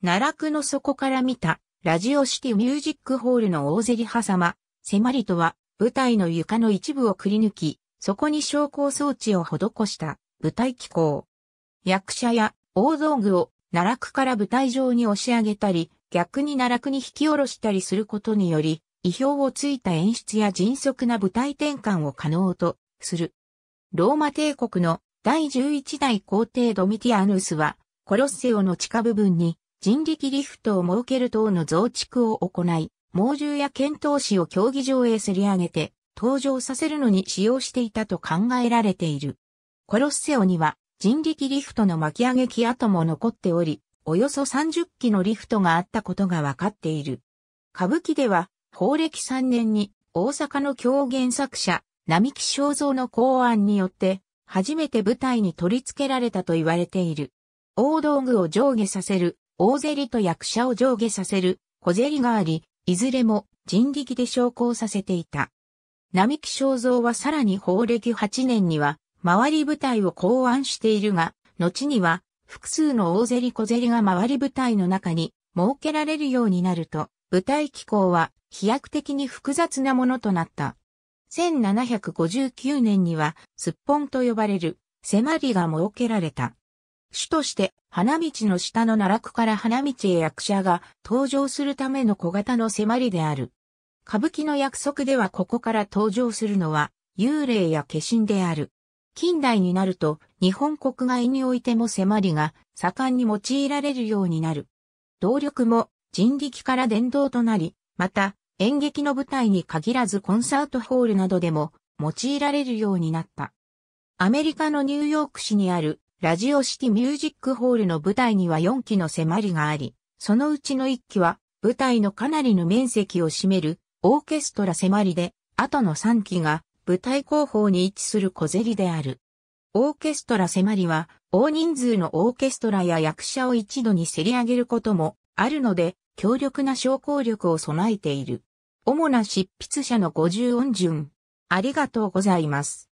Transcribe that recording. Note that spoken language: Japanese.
奈落の底から見た、ラジオシティミュージックホールの大ゼリ狭間、迫りとは、舞台の床の一部をくり抜き、そこに昇降装置を施した舞台機構。役者や大道具を奈落から舞台上に押し上げたり、逆に奈落に引き下ろしたりすることにより、意表をついた演出や迅速な舞台転換を可能とする。ローマ帝国の第11代皇帝ドミティアヌスは、コロッセオの地下部分に人力リフトを設ける等の増築を行い、猛獣や剣闘士を競技場へすり上げて、登場させるのに使用していたと考えられている。コロッセオには人力リフトの巻き上げ機跡も残っており、およそ30機のリフトがあったことがわかっている。歌舞伎では、法暦3年に大阪の狂言作者、並木正造の考案によって、初めて舞台に取り付けられたと言われている。大道具を上下させる大競と役者を上下させる小競があり、いずれも人力で昇降させていた。並木正造はさらに法暦8年には、回り舞台を考案しているが、後には、複数の大競小競が回り舞台の中に設けられるようになると、舞台機構は飛躍的に複雑なものとなった。1759年には、すっぽんと呼ばれる、迫りが設けられた。主として花道の下の奈落から花道へ役者が登場するための小型の迫りである。歌舞伎の約束ではここから登場するのは幽霊や化身である。近代になると日本国外においても迫りが盛んに用いられるようになる。動力も人力から伝道となり、また演劇の舞台に限らずコンサートホールなどでも用いられるようになった。アメリカのニューヨーク市にあるラジオシティミュージックホールの舞台には4機の迫りがあり、そのうちの1機は舞台のかなりの面積を占めるオーケストラ迫りで、後の3機が舞台後方に位置する小競りである。オーケストラ迫りは大人数のオーケストラや役者を一度に競り上げることもあるので、強力な昇降力を備えている。主な執筆者の50音順。ありがとうございます。